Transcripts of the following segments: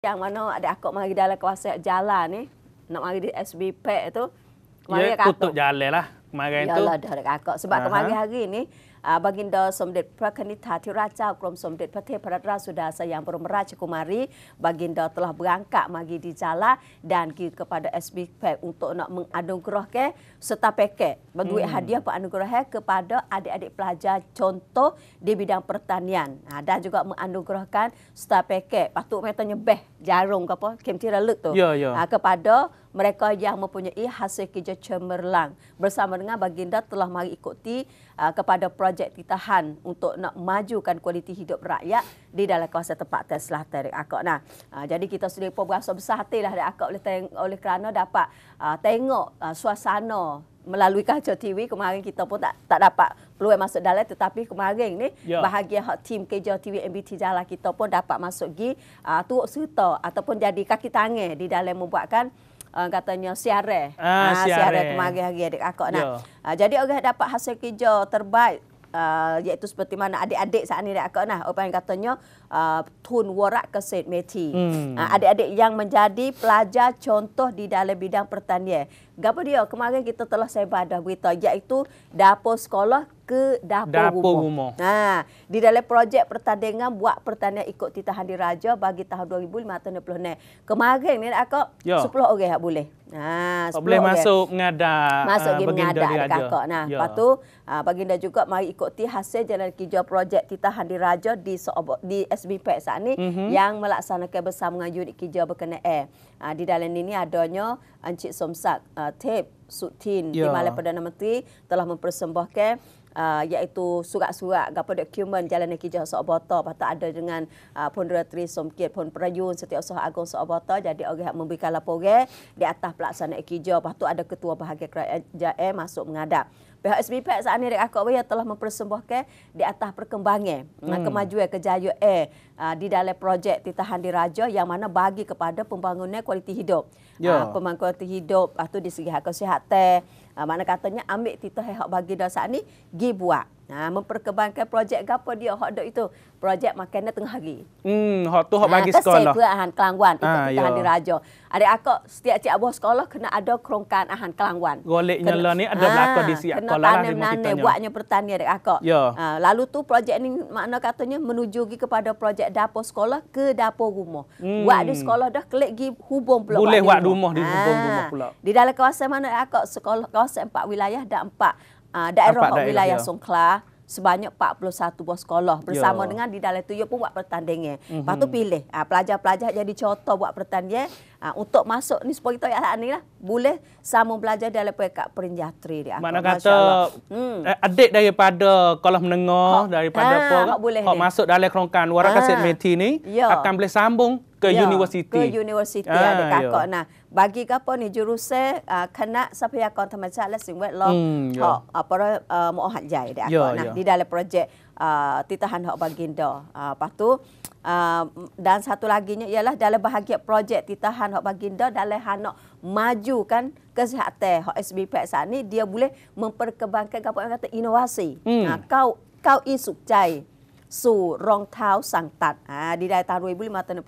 Yang mana ada aku mari dalam kawasan jalan ni, nak mari di SBP tu. Mari ya, kutuk jalan lah kemarin Yalah, tu. Yalah dah dekat Sebab kemarin hari ini ah, Baginda Somdet Prakanita Tiraja Krom Somdet Pate Paradra Sudah Sayang Burung Meraja Baginda telah berangkat lagi di jalan Dan pergi kepada SBP Untuk nak mengadungkroh ke Serta paket Berduit hmm. hadiah pun anugerah Kepada adik-adik pelajar Contoh di bidang pertanian ah, Dan juga mengadungkrohkan Serta paket Patut mereka tanya Beh jarum ke apa Kem tira tu Ya ya ah, Kepada mereka yang mempunyai hasil kerja cemerlang bersama dengan baginda telah mari ikuti ah, kepada projek titahan untuk nak majukan kualiti hidup rakyat di dalam kawasan tempat tes lah tarik akak nah ah, jadi kita sudah pun berasa besar hati lah dari akak oleh, oleh kerana dapat uh, tengok uh, suasana melalui kaca TV kemarin kita pun tak tak dapat peluang masuk dalam tetapi kemarin ni ya. bahagia hak tim kerja TV MBT Jalan kita pun dapat masuk gi uh, turut serta ataupun jadi kaki tangan di dalam membuatkan uh, katanya siare. Ah, ha, ah, siare kemarin hari adik akak nak. Uh, jadi orang dapat hasil kerja terbaik uh, iaitu seperti mana adik-adik saat ini dak nah apa yang katanya uh, tun warak ke set Meti. Hmm. Uh, adik-adik yang menjadi pelajar contoh di dalam bidang pertanian. Gapa dia? Kemarin kita telah saya dah berita iaitu dapur sekolah ke dapur, dapur rumah. Ha, di dalam projek pertandingan buat pertandingan ikut titahan raja bagi tahun 2566. Kemarin ni aku kak 10 orang yang boleh. Ha, boleh masuk mengadak masuk uh, baginda diraja. Kakak. Nah, ya. Lepas ha, baginda juga mari ikuti hasil jalan kerja projek titahan diraja di Soobo, di SBP saat ni mm-hmm. yang melaksanakan bersama dengan unit kerja berkenaan. Ha, di dalam ini adanya Encik Somsak, uh, Tep Sutin ya. di Malaysia Perdana Menteri telah mempersembahkan uh, iaitu surat-surat gapo dokumen jalan negeri Johor Sabota patut ada dengan uh, Pondretri Somkit Pon Perayun Setiausaha Agong Sabota jadi orang yang memberikan laporan di atas pelaksanaan ekijo patut ada ketua bahagian kerajaan masuk mengadap pihak SBP saat ini dekat Akok Waya telah mempersembahkan di atas perkembangan hmm. kemajuan kejayaan eh, ah, di dalam projek Titahan Diraja yang mana bagi kepada pembangunan kualiti hidup. Ah, ya. Uh, pembangunan kualiti hidup atau di segi hak kesihatan. Uh, mana katanya ambil titah yang bagi dah saat ini, pergi buat. Nah, memperkembangkan projek apa dia hot dog itu. Projek makan tengah hari. Hmm, hot tu hot nah, bagi sekolah. Ha, sesuai ahan kelangguan itu ah, kita hadir raja. Adik aku setiap cik abah sekolah kena ada kerongkaan ahan kelangguan. Goleknya lah ni ada belakang di siap ah, kena sekolah. Lah kena tanam-nanam buatnya pertanian adik aku. Ha, ah, lalu tu projek ni makna katanya menuju lagi kepada projek dapur sekolah ke dapur rumah. Hmm. Buat di sekolah dah klik pergi hubung pula. Boleh buat rumah di hubung ah, rumah pula. Di dalam kawasan mana aku sekolah kawasan empat wilayah dan empat uh, daerah Empat wilayah daerah. Ya. Songkhlah sebanyak 41 buah sekolah bersama Yo. Ya. dengan di dalam tu pun buat pertandingan. Mm-hmm. Lepas tu pilih uh, pelajar-pelajar jadi contoh buat pertandingan uh, untuk masuk ni supaya kita ya ni lah boleh sama belajar dalam pekat perinjatri dia. Mana kata hmm. Eh, adik daripada kolah menengah daripada ha, apa Boleh masuk dalam kerongkan warakasit ha. meti ni Yo. Ya. akan boleh sambung ke ya, universiti. Ke universiti ah, ada kakak ya. nah. Bagi kapo ni jurusan uh, kena siapa yang kau termasuk lah sing wet long. Hmm, ya. hok ya. Ah, apa uh, mau hak jai dia ya, nah ya. di dalam projek a uh, titahan hok baginda. Uh, lepas Uh, dan satu lagi nya ialah dalam bahagian projek titahan hak baginda dalam hanok maju kan kesihatan hak SBP saat ni dia boleh memperkembangkan apa yang kata inovasi. Hmm. Nah, kau kau isuk cai su rong tau sang tat. Ha, di dari tahun 2056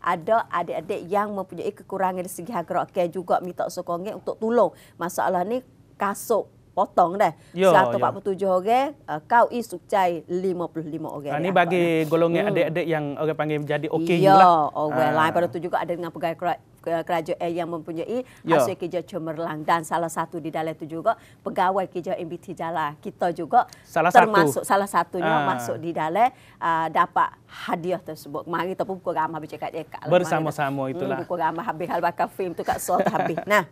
ada adik-adik yang mempunyai kekurangan dari segi harga okay, juga minta sokongan untuk tolong. Masalah ni kasuk potong dah. Yo, 147 yo. orang, uh, kau i sukcai 55 orang. Ini ha, bagi golongan hmm. adik-adik yang orang panggil jadi okey lah. Ya, orang ha. lain pada tu juga ada dengan pegawai kerajaan kerajaan eh, yang mempunyai yeah. hasil kerja cemerlang dan salah satu di dalam itu juga pegawai kerja MBT jala kita juga salah termasuk satu. salah satunya uh. masuk di dalam uh, dapat hadiah tersebut. Mari tapi pun pukul ramah bercakap-cakap. Bersama-sama itulah. Hmm, pukul ramah habis hal bakal film tu kat sort habis. Nah.